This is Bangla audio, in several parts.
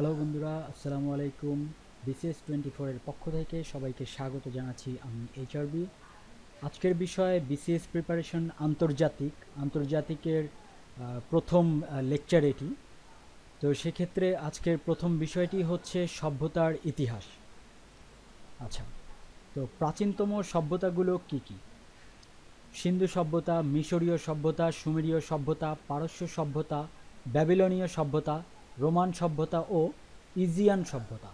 হ্যালো বন্ধুরা আসসালামু আলাইকুম বিসিএস টোয়েন্টি ফোরের পক্ষ থেকে সবাইকে স্বাগত জানাচ্ছি আমি এইচআরবি আজকের বিষয়ে বিসিএস প্রিপারেশন আন্তর্জাতিক আন্তর্জাতিকের প্রথম লেকচার এটি তো সেক্ষেত্রে আজকের প্রথম বিষয়টি হচ্ছে সভ্যতার ইতিহাস আচ্ছা তো প্রাচীনতম সভ্যতাগুলো কি কি সিন্ধু সভ্যতা মিশরীয় সভ্যতা সুমেরীয় সভ্যতা পারস্য সভ্যতা ব্যাবিলনীয় সভ্যতা রোমান সভ্যতা ও ইজিয়ান সভ্যতা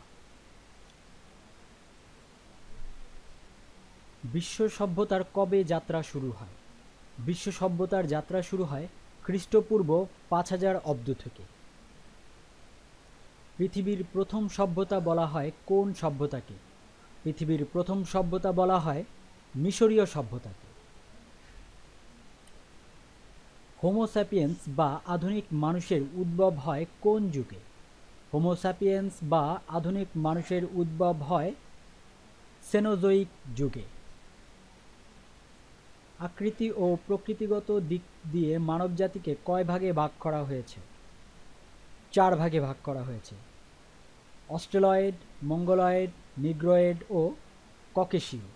বিশ্ব সভ্যতার কবে যাত্রা শুরু হয় বিশ্ব সভ্যতার যাত্রা শুরু হয় খ্রিস্টপূর্ব পাঁচ হাজার অব্দ থেকে পৃথিবীর প্রথম সভ্যতা বলা হয় কোন সভ্যতাকে পৃথিবীর প্রথম সভ্যতা বলা হয় মিশরীয় সভ্যতাকে হোমোস্যাপিয়েন্স বা আধুনিক মানুষের উদ্ভব হয় কোন যুগে হোমোস্যাপিয়েন্স বা আধুনিক মানুষের উদ্ভব হয় সেনোজোইক যুগে আকৃতি ও প্রকৃতিগত দিক দিয়ে মানবজাতিকে কয় ভাগে ভাগ করা হয়েছে চার ভাগে ভাগ করা হয়েছে অস্ট্রেলয়েড মঙ্গলয়েড নিগ্রয়েড ও ককেশীয়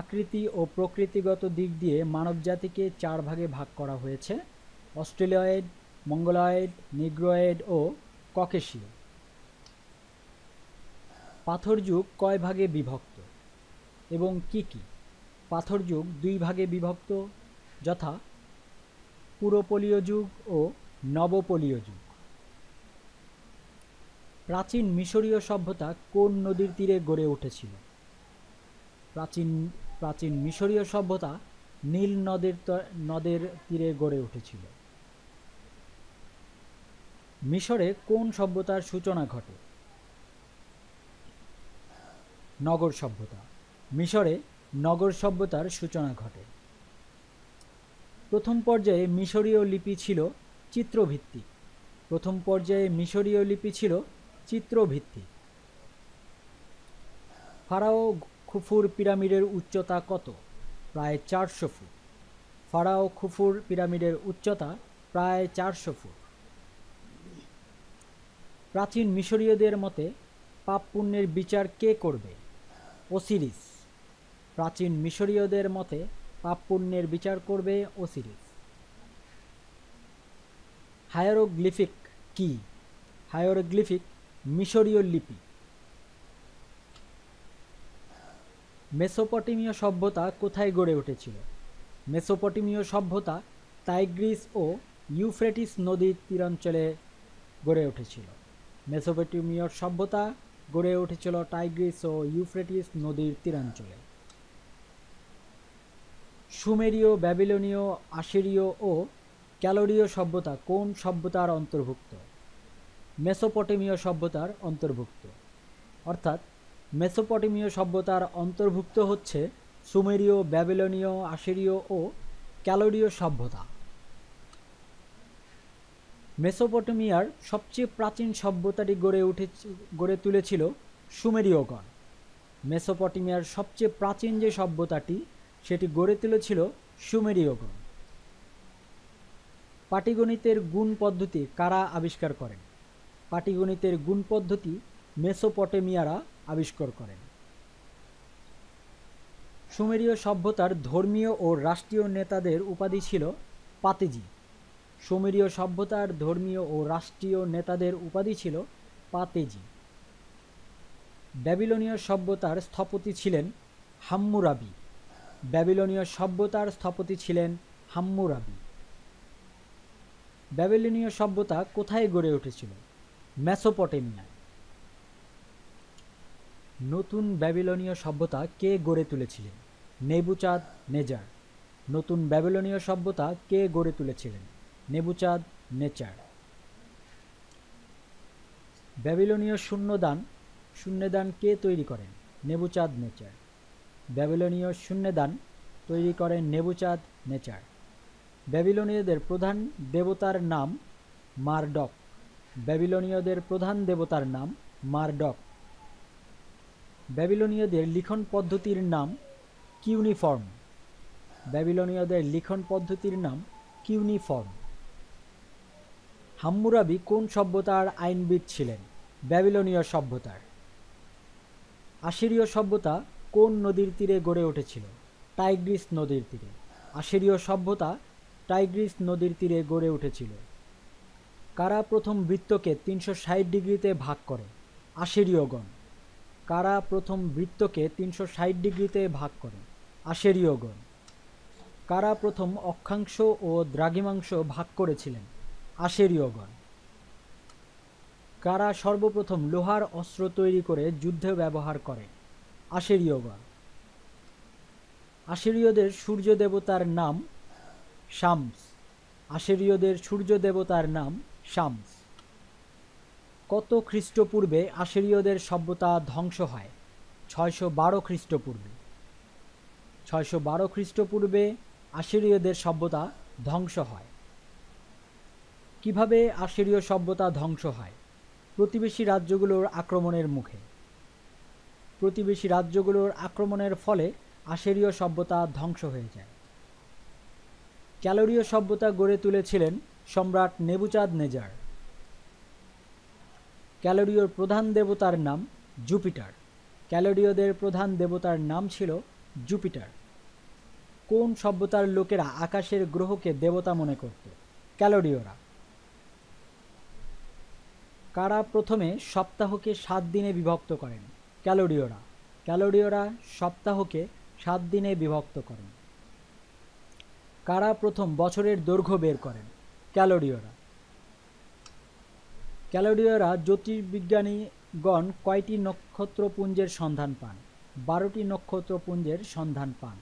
আকৃতি ও প্রকৃতিগত দিক দিয়ে মানবজাতিকে চার ভাগে ভাগ করা হয়েছে অস্ট্রেলিয়েড মঙ্গলয়েড নিগ্রয়েড ও ককেশীয় পাথর যুগ কয় ভাগে বিভক্ত এবং কি কি পাথর যুগ দুই ভাগে বিভক্ত যথা পুরোপলীয় যুগ ও নবপলীয় যুগ প্রাচীন মিশরীয় সভ্যতা কোন নদীর তীরে গড়ে উঠেছিল প্রাচীন প্রাচীন মিশরীয় সভ্যতা নীল নদের নদের তীরে গড়ে উঠেছিল মিশরে কোন সভ্যতার সূচনা ঘটে নগর সভ্যতা মিশরে নগর সভ্যতার সূচনা ঘটে প্রথম পর্যায়ে মিশরীয় লিপি ছিল চিত্রভিত্তি প্রথম পর্যায়ে মিশরীয় লিপি ছিল চিত্রভিত্তি ফারাও খুফুর পিরামিডের উচ্চতা কত প্রায় চারশো ফুট ফারাও খুফুর পিরামিডের উচ্চতা প্রায় চারশো ফুট প্রাচীন মিশরীয়দের মতে পাপ পুণ্যের বিচার কে করবে ওসিরিস প্রাচীন মিশরীয়দের মতে পাপ পুণ্যের বিচার করবে ওসিরিস হায়ারোগ্লিফিক কি হায়ারোগ্লিফিক মিশরীয় লিপি মেসোপটেমীয় সভ্যতা কোথায় গড়ে উঠেছিল মেসোপটেমীয় সভ্যতা তাইগ্রিস ও ইউফ্রেটিস নদীর তীরাঞ্চলে গড়ে উঠেছিল মেসোপটেমীয় সভ্যতা গড়ে উঠেছিল টাইগ্রিস ও ইউফ্রেটিস নদীর তীরাঞ্চলে সুমেরীয় ব্যাবিলনীয় আশিরীয় ও ক্যালোরীয় সভ্যতা কোন সভ্যতার অন্তর্ভুক্ত মেসোপটেমীয় সভ্যতার অন্তর্ভুক্ত অর্থাৎ মেসোপটেমীয় সভ্যতার অন্তর্ভুক্ত হচ্ছে সুমেরীয় ব্যাবিলনীয় আশেরীয় ও ক্যালোরীয় সভ্যতা মেসোপটেমিয়ার সবচেয়ে প্রাচীন সভ্যতাটি গড়ে উঠে গড়ে তুলেছিল সুমেরীয়গণ মেসোপটেমিয়ার সবচেয়ে প্রাচীন যে সভ্যতাটি সেটি গড়ে তুলেছিল সুমেরীয়গণ পাটিগণিতের গুণ পদ্ধতি কারা আবিষ্কার করেন পাটিগণিতের গুণ পদ্ধতি মেসোপটেমিয়ারা আবিষ্কার করেন সুমেরীয় সভ্যতার ধর্মীয় ও রাষ্ট্রীয় নেতাদের উপাধি ছিল পাতেজি সুমেরীয় সভ্যতার ধর্মীয় ও রাষ্ট্রীয় নেতাদের উপাধি ছিল পাতেজি ব্যাবিলনীয় সভ্যতার স্থপতি ছিলেন হাম্মুরাবি ব্যাবিলনীয় সভ্যতার স্থপতি ছিলেন হাম্মুরাবি ব্যাবিলনীয় সভ্যতা কোথায় গড়ে উঠেছিল মেসোপটেমিয়ায় নতুন ব্যাবিলনীয় সভ্যতা কে গড়ে তুলেছিলেন নেবুচাঁদ নেজার নতুন ব্যাবিলনীয় সভ্যতা কে গড়ে তুলেছিলেন নেবুচাঁদ নেচার ব্যাবিলনীয় শূন্যদান শূন্যদান কে তৈরি করেন নেবুচাঁদ নেচার ব্যাবিলনীয় শূন্যদান তৈরি করেন নেবুচাঁদ নেচার ব্যাবিলনীয়দের প্রধান দেবতার নাম মারডক ব্যাবিলনীয়দের প্রধান দেবতার নাম মারডক ব্যাবিলনীয়দের লিখন পদ্ধতির নাম কিউনিফর্ম ব্যাবিলনীয়দের লিখন পদ্ধতির নাম কিউনিফর্ম হাম্মুরাবি কোন সভ্যতার আইনবিদ ছিলেন ব্যাবিলনীয় সভ্যতার আশিরীয় সভ্যতা কোন নদীর তীরে গড়ে উঠেছিল টাইগ্রিস নদীর তীরে আশিরীয় সভ্যতা টাইগ্রিস নদীর তীরে গড়ে উঠেছিল কারা প্রথম বৃত্তকে তিনশো ষাট ডিগ্রিতে ভাগ করে আশিরীয়গণ কারা প্রথম বৃত্তকে তিনশো ষাট ডিগ্রিতে ভাগ করে আশেরীয়গণ কারা প্রথম অক্ষাংশ ও দ্রাঘিমাংশ ভাগ করেছিলেন আশেরীয়গণ কারা সর্বপ্রথম লোহার অস্ত্র তৈরি করে যুদ্ধে ব্যবহার করে আশেরীয়গণ আশেরীয়দের সূর্য দেবতার নাম শামস আশেরীয়দের সূর্য দেবতার নাম শামস কত খ্রিস্টপূর্বে আশেরীয়দের সভ্যতা ধ্বংস হয় ছয়শো বারো খ্রিস্টপূর্বে ছয়শো বারো খ্রিস্টপূর্বে আশেরীয়দের সভ্যতা ধ্বংস হয় কিভাবে আশেরীয় সভ্যতা ধ্বংস হয় প্রতিবেশী রাজ্যগুলোর আক্রমণের মুখে প্রতিবেশী রাজ্যগুলোর আক্রমণের ফলে আশেরীয় সভ্যতা ধ্বংস হয়ে যায় ক্যালোরীয় সভ্যতা গড়ে তুলেছিলেন সম্রাট নেবুচাঁদ নেজার ক্যালোডিওর প্রধান দেবতার নাম জুপিটার ক্যালোডিওদের প্রধান দেবতার নাম ছিল জুপিটার কোন সভ্যতার লোকেরা আকাশের গ্রহকে দেবতা মনে করত ক্যালোডিওরা কারা প্রথমে সপ্তাহকে সাত দিনে বিভক্ত করেন ক্যালোডিওরা ক্যালোডিওরা সপ্তাহকে সাত দিনে বিভক্ত করেন কারা প্রথম বছরের দৈর্ঘ্য বের করেন ক্যালোডিওরা ক্যালোরিয়রা জ্যোতির্বিজ্ঞানীগণ কয়টি নক্ষত্রপুঞ্জের সন্ধান পান বারোটি নক্ষত্রপুঞ্জের সন্ধান পান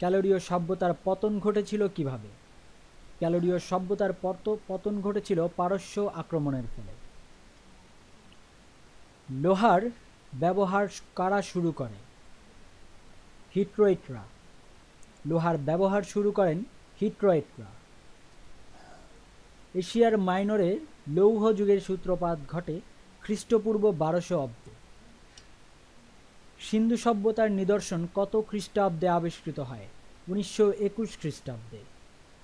ক্যালোরীয় সভ্যতার পতন ঘটেছিল কিভাবে ক্যালোরীয় সভ্যতার পত পতন ঘটেছিল পারস্য আক্রমণের ফলে লোহার ব্যবহার কারা শুরু করে হিট্রোইটরা লোহার ব্যবহার শুরু করেন হিট্রোইটরা এশিয়ার মাইনরে লৌহ যুগের সূত্রপাত ঘটে খ্রিস্টপূর্ব বারোশো অব্দে সিন্ধু সভ্যতার নিদর্শন কত খ্রিস্টাব্দে আবিষ্কৃত হয় উনিশশো একুশ খ্রিস্টাব্দে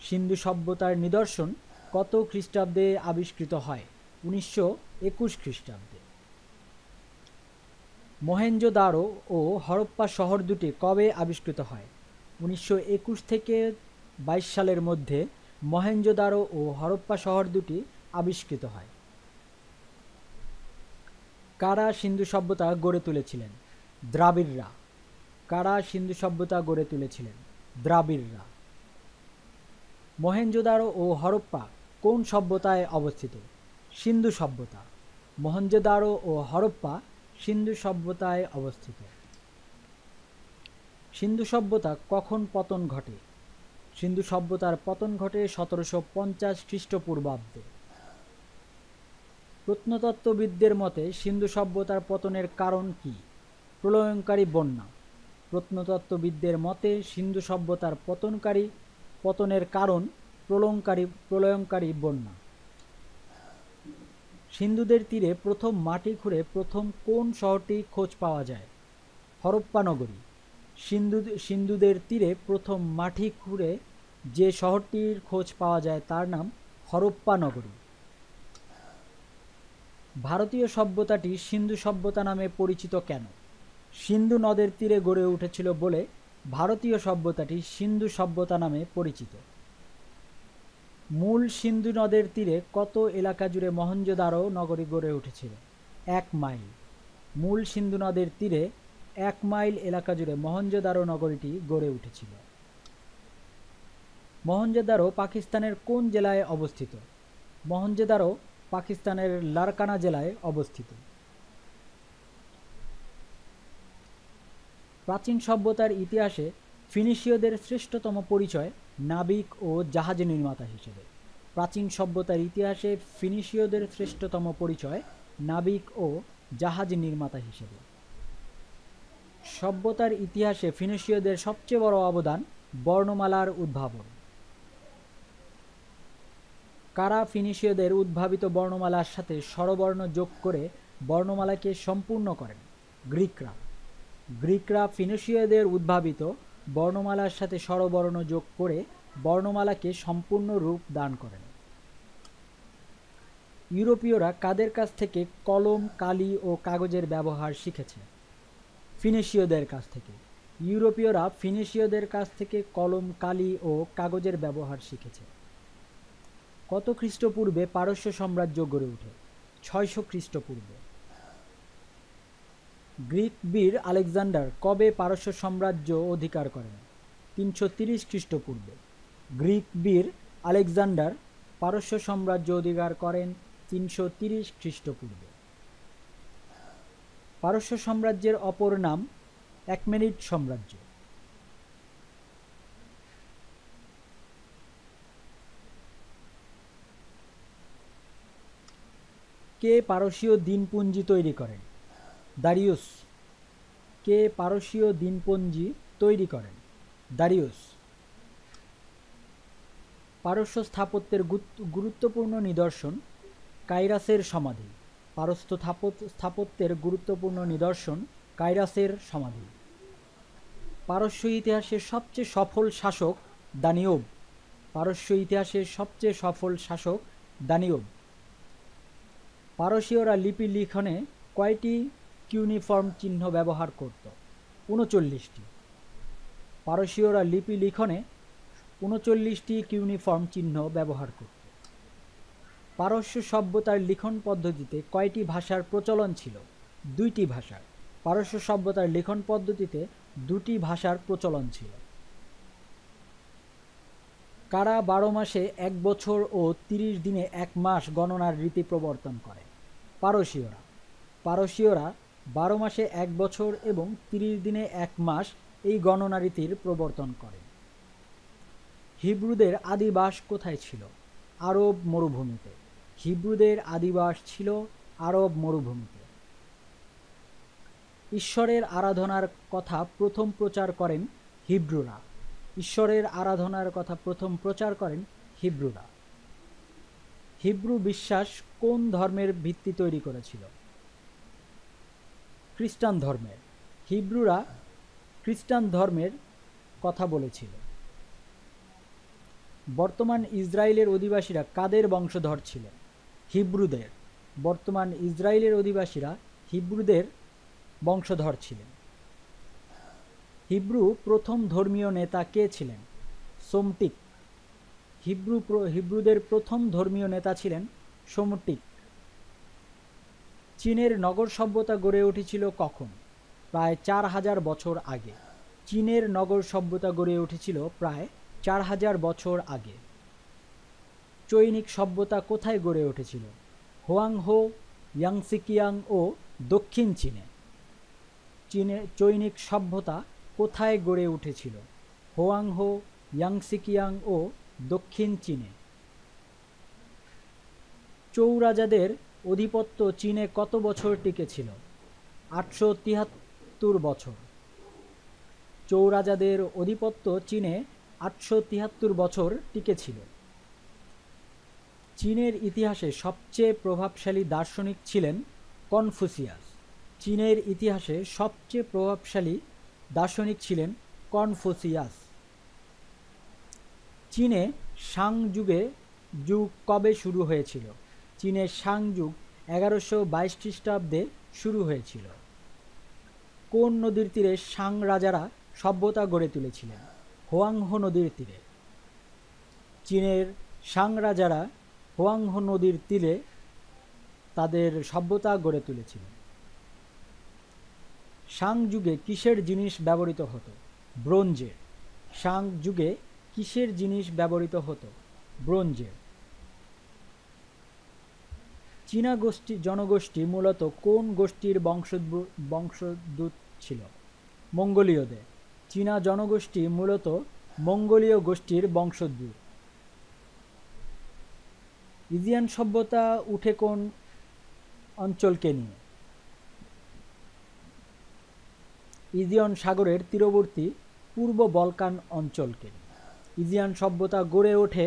সিন্ধু সভ্যতার নিদর্শন কত খ্রিস্টাব্দে আবিষ্কৃত হয় উনিশশো একুশ খ্রিস্টাব্দে মহেঞ্জোদারো ও হরপ্পা শহর দুটি কবে আবিষ্কৃত হয় উনিশশো একুশ থেকে বাইশ সালের মধ্যে মহেঞ্জোদারো ও হরপ্পা শহর দুটি আবিষ্কৃত হয় কারা সিন্ধু সভ্যতা গড়ে তুলেছিলেন দ্রাবিড়রা কারা সিন্ধু সভ্যতা গড়ে তুলেছিলেন দ্রাবিড়রা মহেঞ্জোদারো ও হরপ্পা কোন সভ্যতায় অবস্থিত সিন্ধু সভ্যতা মহেঞ্জোদারো ও হরপ্পা সিন্ধু সভ্যতায় অবস্থিত সিন্ধু সভ্যতা কখন পতন ঘটে সিন্ধু সভ্যতার পতন ঘটে সতেরোশো পঞ্চাশ খ্রিস্টপূর্বাব্দে প্রত্নতত্ত্ববিদদের মতে সিন্ধু সভ্যতার পতনের কারণ কি প্রলয়নকারী বন্যা প্রত্নতত্ত্ববিদদের মতে সিন্ধু সভ্যতার পতনকারী পতনের কারণ প্রলয়ঙ্কারী প্রলয়নকারী বন্যা সিন্ধুদের তীরে প্রথম মাটি খুঁড়ে প্রথম কোন শহরটি খোঁজ পাওয়া যায় হরপ্পা নগরী সিন্ধু সিন্ধুদের তীরে প্রথম মাটি খুঁড়ে যে শহরটির খোঁজ পাওয়া যায় তার নাম হরপ্পা নগরী ভারতীয় সভ্যতাটি সিন্ধু সভ্যতা নামে পরিচিত কেন সিন্ধু নদের তীরে গড়ে উঠেছিল বলে ভারতীয় সভ্যতাটি সিন্ধু সভ্যতা নামে পরিচিত মূল সিন্ধু নদের তীরে কত এলাকা জুড়ে মহঞ্জোদারো নগরী গড়ে উঠেছিল এক মাইল মূল সিন্ধু নদের তীরে এক মাইল এলাকা জুড়ে মহঞ্জোদারো নগরীটি গড়ে উঠেছিল মহঞ্জেদারো পাকিস্তানের কোন জেলায় অবস্থিত মহঞ্জেদারো পাকিস্তানের লারকানা জেলায় অবস্থিত প্রাচীন সভ্যতার ইতিহাসে ফিনিশীয়দের শ্রেষ্ঠতম পরিচয় নাবিক ও জাহাজ নির্মাতা হিসেবে প্রাচীন সভ্যতার ইতিহাসে ফিনিশীয়দের শ্রেষ্ঠতম পরিচয় নাবিক ও জাহাজ নির্মাতা হিসেবে সভ্যতার ইতিহাসে ফিনিশীয়দের সবচেয়ে বড় অবদান বর্ণমালার উদ্ভাবন কারা ফিনিশীয়দের উদ্ভাবিত বর্ণমালার সাথে স্বরবর্ণ যোগ করে বর্ণমালাকে সম্পূর্ণ করেন গ্রিকরা গ্রিকরা ফিনিশীয়দের উদ্ভাবিত বর্ণমালার সাথে স্বরবর্ণ যোগ করে বর্ণমালাকে সম্পূর্ণ রূপ দান করেন ইউরোপীয়রা কাদের কাছ থেকে কলম কালি ও কাগজের ব্যবহার শিখেছে ফিনিশীয়দের কাছ থেকে ইউরোপীয়রা ফিনিশীয়দের কাছ থেকে কলম কালি ও কাগজের ব্যবহার শিখেছে কত খ্রিস্টপূর্বে পারস্য সাম্রাজ্য গড়ে ওঠে ছয়শো খ্রিস্টপূর্বে গ্রিক বীর আলেকজান্ডার কবে পারস্য সাম্রাজ্য অধিকার করেন তিনশো তিরিশ খ্রিস্টপূর্বে গ্রিক বীর আলেকজান্ডার পারস্য সাম্রাজ্য অধিকার করেন তিনশো তিরিশ খ্রিস্টপূর্বে পারস্য সাম্রাজ্যের অপর নাম একমেনিড সাম্রাজ্য কে পারসীয় দিনপঞ্জি তৈরি করেন দারিউস কে পারসীয় দিনপঞ্জি তৈরি করেন দারিউস পারস্য স্থাপত্যের গুরুত্বপূর্ণ নিদর্শন কাইরাসের সমাধি পারস্য স্থাপত্যের গুরুত্বপূর্ণ নিদর্শন কাইরাসের সমাধি পারস্য ইতিহাসের সবচেয়ে সফল শাসক দানিয়ব পারস্য ইতিহাসের সবচেয়ে সফল শাসক দানিয়ব পারসীয়রা লিপি লিখনে কয়টি কিউনিফর্ম চিহ্ন ব্যবহার করত উনচল্লিশটি পারসীয়রা লিপি লিখনে উনচল্লিশটি কিউনিফর্ম চিহ্ন ব্যবহার করত পারস্য সভ্যতার লিখন পদ্ধতিতে কয়টি ভাষার প্রচলন ছিল দুইটি ভাষার পারস্য সভ্যতার লিখন পদ্ধতিতে দুটি ভাষার প্রচলন ছিল কারা বারো মাসে এক বছর ও তিরিশ দিনে এক মাস গণনার রীতি প্রবর্তন করে পারসীয়রা পারসীয়রা বারো মাসে এক বছর এবং তিরিশ দিনে এক মাস এই গণনা রীতির প্রবর্তন করে হিব্রুদের আদিবাস কোথায় ছিল আরব মরুভূমিতে হিব্রুদের আদিবাস ছিল আরব মরুভূমিতে ঈশ্বরের আরাধনার কথা প্রথম প্রচার করেন হিব্রুরা ঈশ্বরের আরাধনার কথা প্রথম প্রচার করেন হিব্রুরা হিব্রু বিশ্বাস কোন ধর্মের ভিত্তি তৈরি করেছিল খ্রিস্টান ধর্মের হিব্রুরা খ্রিস্টান ধর্মের কথা বলেছিল বর্তমান ইসরায়েলের অধিবাসীরা কাদের বংশধর ছিলেন হিব্রুদের বর্তমান ইসরায়েলের অধিবাসীরা হিব্রুদের বংশধর ছিলেন হিব্রু প্রথম ধর্মীয় নেতা কে ছিলেন সোমটিক হিব্রু হিব্রুদের প্রথম ধর্মীয় নেতা ছিলেন সোমটিক চীনের নগর সভ্যতা গড়ে উঠেছিল কখন প্রায় চার হাজার বছর আগে চীনের নগর সভ্যতা গড়ে উঠেছিল প্রায় চার হাজার বছর আগে চৈনিক সভ্যতা কোথায় গড়ে উঠেছিল হোয়াং হো ইয়াংসিকিয়াং ও দক্ষিণ চীনে চীনে চৈনিক সভ্যতা কোথায় গড়ে উঠেছিল হোয়াং হো ইয়াংসিকিয়াং ও দক্ষিণ চীনে চৌরাজাদের অধিপত্য চীনে কত বছর টিকেছিল আটশো তিয়াত্তর বছর চৌরাজাদের অধিপত্য চীনে আটশো তিয়াত্তর বছর টিকেছিল চীনের ইতিহাসে সবচেয়ে প্রভাবশালী দার্শনিক ছিলেন কনফুসিয়াস চীনের ইতিহাসে সবচেয়ে প্রভাবশালী দার্শনিক ছিলেন কনফুসিয়াস চীনে সাং যুগে যুগ কবে শুরু হয়েছিল চীনের সাং যুগ এগারোশো বাইশ খ্রিস্টাব্দে শুরু হয়েছিল কোন নদীর তীরে সাং রাজারা সভ্যতা গড়ে তুলেছিলেন হোয়াংহো নদীর তীরে চীনের সাং রাজারা হোয়াংহো নদীর তীরে তাদের সভ্যতা গড়ে তুলেছিলেন সাং যুগে কিসের জিনিস ব্যবহৃত হতো ব্রোঞ্জের সাং যুগে কিসের জিনিস ব্যবহৃত হতো ব্রঞ্জের চীনা গোষ্ঠী জনগোষ্ঠী মূলত কোন গোষ্ঠীর বংশদূত ছিল মঙ্গোলীয়দের চীনা জনগোষ্ঠী মূলত মঙ্গোলীয় গোষ্ঠীর বংশদূত ইজিয়ান সভ্যতা উঠে কোন অঞ্চলকে নিয়ে ইজিয়ন সাগরের তীরবর্তী পূর্ব বলকান অঞ্চলকে নিয়ে ইজিয়ান সভ্যতা গড়ে ওঠে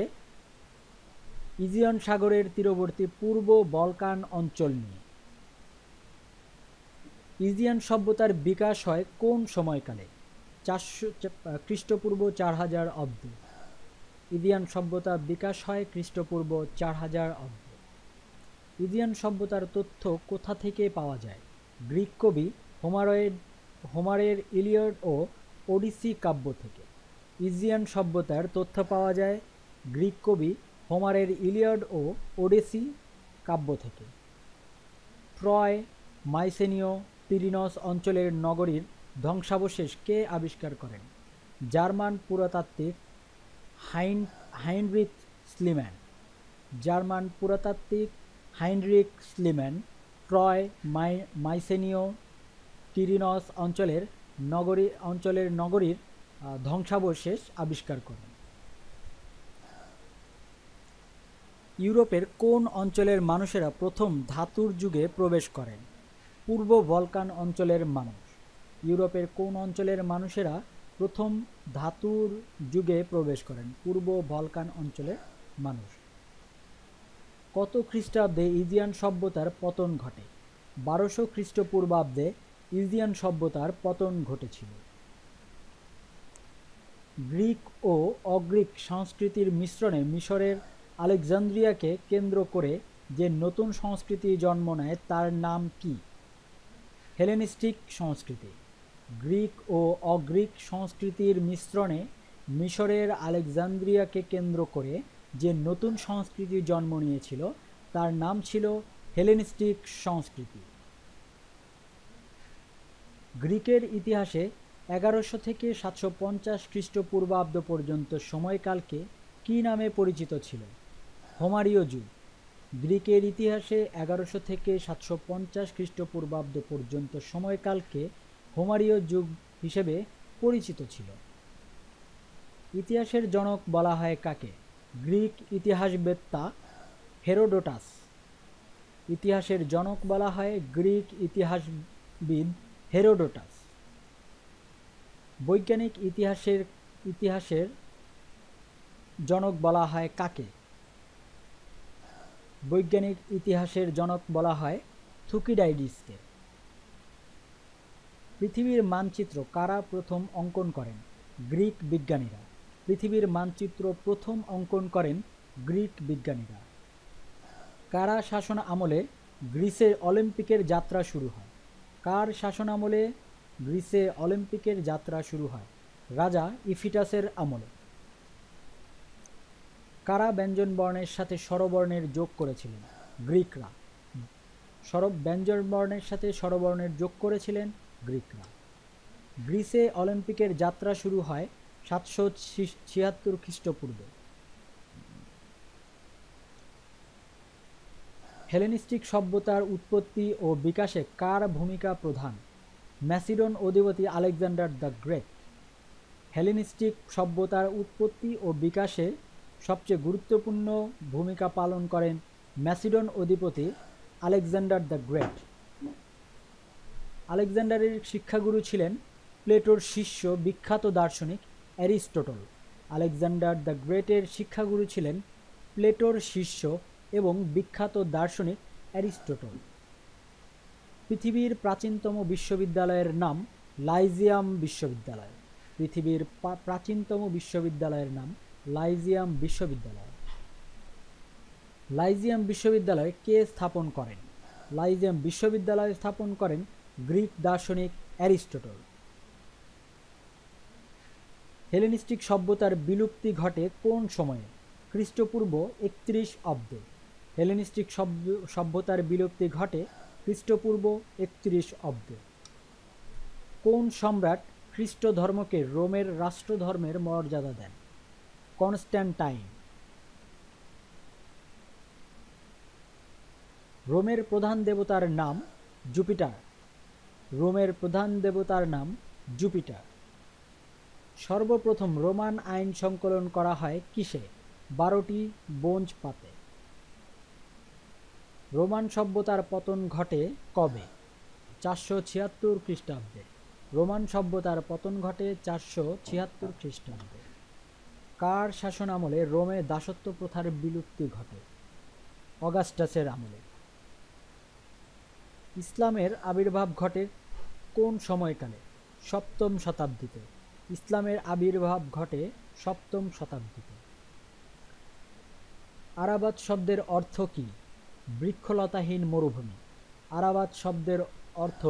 ইজিয়ান সাগরের তীরবর্তী পূর্ব বলকান অঞ্চল নিয়ে ইজিয়ান সভ্যতার বিকাশ হয় কোন সময়কালে চারশো খ্রিস্টপূর্ব চার হাজার অব্দে ইজিয়ান সভ্যতা বিকাশ হয় খ্রিস্টপূর্ব চার হাজার অব্দি ইজিয়ান সভ্যতার তথ্য কোথা থেকে পাওয়া যায় গ্রিক কবি হোমারয়েড হোমারের ইলিয়ড ও ওডিসি কাব্য থেকে ইজিয়ান সভ্যতার তথ্য পাওয়া যায় গ্রিক কবি হোমারের ইলিয়ড ও ওডেসি কাব্য থেকে ট্রয় মাইসেনীয় পিরিনস অঞ্চলের নগরীর ধ্বংসাবশেষ কে আবিষ্কার করেন জার্মান পুরাতাত্ত্বিক হাইন হাইনরিক স্লিম্যান জার্মান পুরাতাত্ত্বিক হাইনরিক স্লিম্যান ট্রয় মাই মাইসেনীয় টিরিনস অঞ্চলের নগরী অঞ্চলের নগরীর ধ্বংসাবশেষ আবিষ্কার করেন ইউরোপের কোন অঞ্চলের মানুষেরা প্রথম ধাতুর যুগে প্রবেশ করেন পূর্ব বলকান অঞ্চলের মানুষ ইউরোপের কোন অঞ্চলের মানুষেরা প্রথম ধাতুর যুগে প্রবেশ করেন পূর্ব বলকান অঞ্চলের মানুষ কত খ্রিস্টাব্দে ইজিয়ান সভ্যতার পতন ঘটে বারোশো খ্রিস্টপূর্বাব্দে ইজিয়ান সভ্যতার পতন ঘটেছিল গ্রিক ও অগ্রিক সংস্কৃতির মিশ্রণে মিশরের আলেকজান্দ্রিয়াকে কেন্দ্র করে যে নতুন সংস্কৃতি জন্ম নেয় তার নাম কি হেলেনিস্টিক সংস্কৃতি গ্রিক ও অগ্রিক সংস্কৃতির মিশ্রণে মিশরের আলেকজান্দ্রিয়াকে কেন্দ্র করে যে নতুন সংস্কৃতি জন্ম নিয়েছিল তার নাম ছিল হেলেনিস্টিক সংস্কৃতি গ্রিকের ইতিহাসে এগারোশো থেকে সাতশো পঞ্চাশ খ্রিস্টপূর্বাব্দ পর্যন্ত সময়কালকে কি নামে পরিচিত ছিল হোমারীয় যুগ গ্রিকের ইতিহাসে এগারোশো থেকে সাতশো পঞ্চাশ খ্রিস্টপূর্বাব্দ পর্যন্ত সময়কালকে হোমারীয় যুগ হিসেবে পরিচিত ছিল ইতিহাসের জনক বলা হয় কাকে গ্রিক ইতিহাসবেত্তা হেরোডোটাস ইতিহাসের জনক বলা হয় গ্রিক ইতিহাসবিদ হেরোডোটাস বৈজ্ঞানিক ইতিহাসের ইতিহাসের জনক বলা হয় কাকে বৈজ্ঞানিক ইতিহাসের জনক বলা হয় থুকিডাইডিসকে পৃথিবীর মানচিত্র কারা প্রথম অঙ্কন করেন গ্রিক বিজ্ঞানীরা পৃথিবীর মানচিত্র প্রথম অঙ্কন করেন গ্রিক বিজ্ঞানীরা কারা শাসন আমলে গ্রিসের অলিম্পিকের যাত্রা শুরু হয় কার শাসন আমলে গ্রিসে অলিম্পিকের যাত্রা শুরু হয় রাজা ইফিটাসের আমলে কারা ব্যঞ্জন বর্ণের সাথে স্বরবর্ণের যোগ করেছিলেন গ্রিকরা সরব ব্যঞ্জন বর্ণের সাথে স্বরবর্ণের যোগ করেছিলেন গ্রিকরা গ্রিসে অলিম্পিকের যাত্রা শুরু হয় সাতশো ছিয়াত্তর খ্রিস্টপূর্বে হেলেনিস্টিক সভ্যতার উৎপত্তি ও বিকাশে কার ভূমিকা প্রধান ম্যাসিডন অধিপতি আলেকজান্ডার দ্য গ্রেট হেলেনিস্টিক সভ্যতার উৎপত্তি ও বিকাশে সবচেয়ে গুরুত্বপূর্ণ ভূমিকা পালন করেন ম্যাসিডন অধিপতি আলেকজান্ডার দ্য গ্রেট আলেকজান্ডারের শিক্ষাগুরু ছিলেন প্লেটোর শিষ্য বিখ্যাত দার্শনিক অ্যারিস্টটল আলেকজান্ডার দ্য গ্রেটের শিক্ষাগুরু ছিলেন প্লেটোর শিষ্য এবং বিখ্যাত দার্শনিক অ্যারিস্টটল পৃথিবীর প্রাচীনতম বিশ্ববিদ্যালয়ের নাম লাইজিয়াম বিশ্ববিদ্যালয় পৃথিবীর প্রাচীনতম বিশ্ববিদ্যালয়ের নাম লাইজিয়াম বিশ্ববিদ্যালয় লাইজিয়াম বিশ্ববিদ্যালয় কে স্থাপন করেন লাইজিয়াম বিশ্ববিদ্যালয় স্থাপন করেন গ্রিক দার্শনিক অ্যারিস্টোটল হেলেনিস্টিক সভ্যতার বিলুপ্তি ঘটে কোন সময়ে খ্রিস্টপূর্ব একত্রিশ অব্দে হেলেনিস্টিক সভ্যতার বিলুপ্তি ঘটে খ্রিস্টপূর্ব একত্রিশ অব্দে কোন সম্রাট খ্রিস্ট ধর্মকে রোমের রাষ্ট্রধর্মের মর্যাদা দেন কনস্ট্যান্টাইন রোমের প্রধান দেবতার নাম জুপিটার রোমের প্রধান দেবতার নাম জুপিটার সর্বপ্রথম রোমান আইন সংকলন করা হয় কিসে বারোটি বোঞ্জ পাতে রোমান সভ্যতার পতন ঘটে কবে চারশো ছিয়াত্তর খ্রিস্টাব্দে রোমান সভ্যতার পতন ঘটে চারশো ছিয়াত্তর খ্রিস্টাব্দে কার শাসন আমলে রোমে দাসত্ব প্রথার বিলুপ্তি ঘটে অগাস্টাসের আমলে ইসলামের আবির্ভাব ঘটে কোন সময়কালে সপ্তম শতাব্দীতে ইসলামের আবির্ভাব ঘটে সপ্তম শতাব্দীতে আরাবাত শব্দের অর্থ কী বৃক্ষলতাহীন মরুভূমি আরাবাত শব্দের অর্থ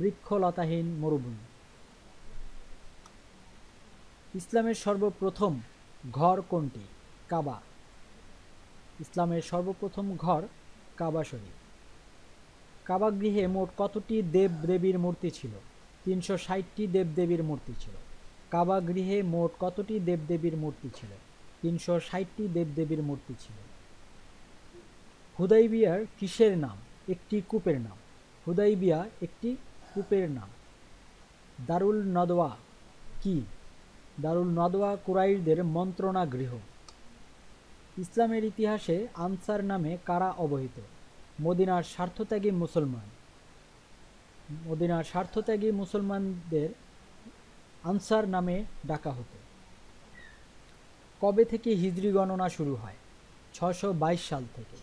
বৃক্ষলতাহীন মরুভূমি ইসলামের সর্বপ্রথম ঘর কোনটি কাবা ইসলামের সর্বপ্রথম ঘর কাবা শরীফ কাবা গৃহে মোট কতটি দেব দেবীর মূর্তি ছিল তিনশো ষাটটি দেবদেবীর মূর্তি ছিল কাবা গৃহে মোট কতটি দেবদেবীর মূর্তি ছিল তিনশো ষাটটি দেবদেবীর মূর্তি ছিল হুদাইবিয়ার কিসের নাম একটি কূপের নাম হুদাইবিয়া একটি কূপের নাম দারুল নদওয়া কি দারুল নদওয়া কুরাইদের মন্ত্রণা গৃহ ইসলামের ইতিহাসে আনসার নামে কারা অবহিত মদিনার স্বার্থত্যাগী মুসলমান মদিনার স্বার্থত্যাগী মুসলমানদের আনসার নামে ডাকা হতো কবে থেকে হিজড়ি গণনা শুরু হয় ছশো সাল থেকে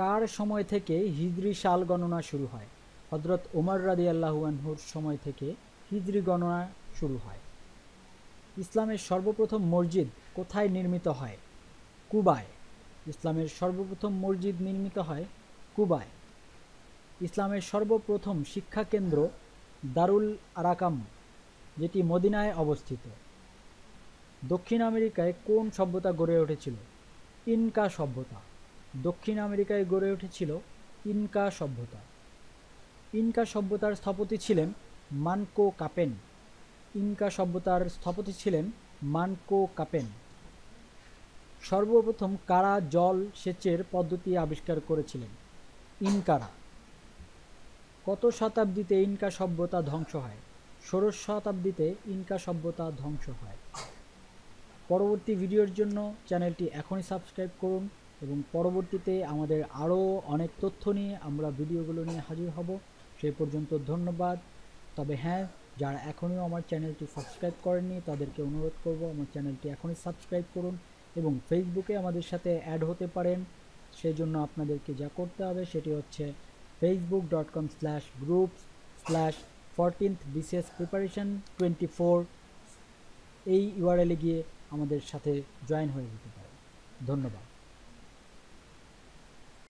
কার সময় থেকে হিজরি সাল গণনা শুরু হয় হজরত ওমর রাদি আল্লাহুয়ানহুর সময় থেকে হিজরি গণনা শুরু হয় ইসলামের সর্বপ্রথম মসজিদ কোথায় নির্মিত হয় কুবায় ইসলামের সর্বপ্রথম মসজিদ নির্মিত হয় কুবায় ইসলামের সর্বপ্রথম শিক্ষাকেন্দ্র দারুল আরাকাম যেটি মদিনায় অবস্থিত দক্ষিণ আমেরিকায় কোন সভ্যতা গড়ে উঠেছিল ইনকা সভ্যতা দক্ষিণ আমেরিকায় গড়ে উঠেছিল ইনকা সভ্যতা ইনকা সভ্যতার স্থপতি ছিলেন মানকো কাপেন ইনকা সভ্যতার স্থপতি ছিলেন মানকো কাপেন সর্বপ্রথম কারা জল সেচের পদ্ধতি আবিষ্কার করেছিলেন ইনকারা কত শতাব্দীতে ইনকা সভ্যতা ধ্বংস হয় ষোড়শ শতাব্দীতে ইনকা সভ্যতা ধ্বংস হয় পরবর্তী ভিডিওর জন্য চ্যানেলটি এখনই সাবস্ক্রাইব করুন এবং পরবর্তীতে আমাদের আরও অনেক তথ্য নিয়ে আমরা ভিডিওগুলো নিয়ে হাজির হব সেই পর্যন্ত ধন্যবাদ তবে হ্যাঁ যারা এখনও আমার চ্যানেলটি সাবস্ক্রাইব করেননি তাদেরকে অনুরোধ করব আমার চ্যানেলটি এখনই সাবস্ক্রাইব করুন এবং ফেসবুকে আমাদের সাথে অ্যাড হতে পারেন সেই জন্য আপনাদেরকে যা করতে হবে সেটি হচ্ছে Facebook dot com slash groups slash fourteenth BCS preparation twenty four এই ইউআরএলে গিয়ে আমাদের সাথে জয়েন হয়ে যেতে পারে ধন্যবাদ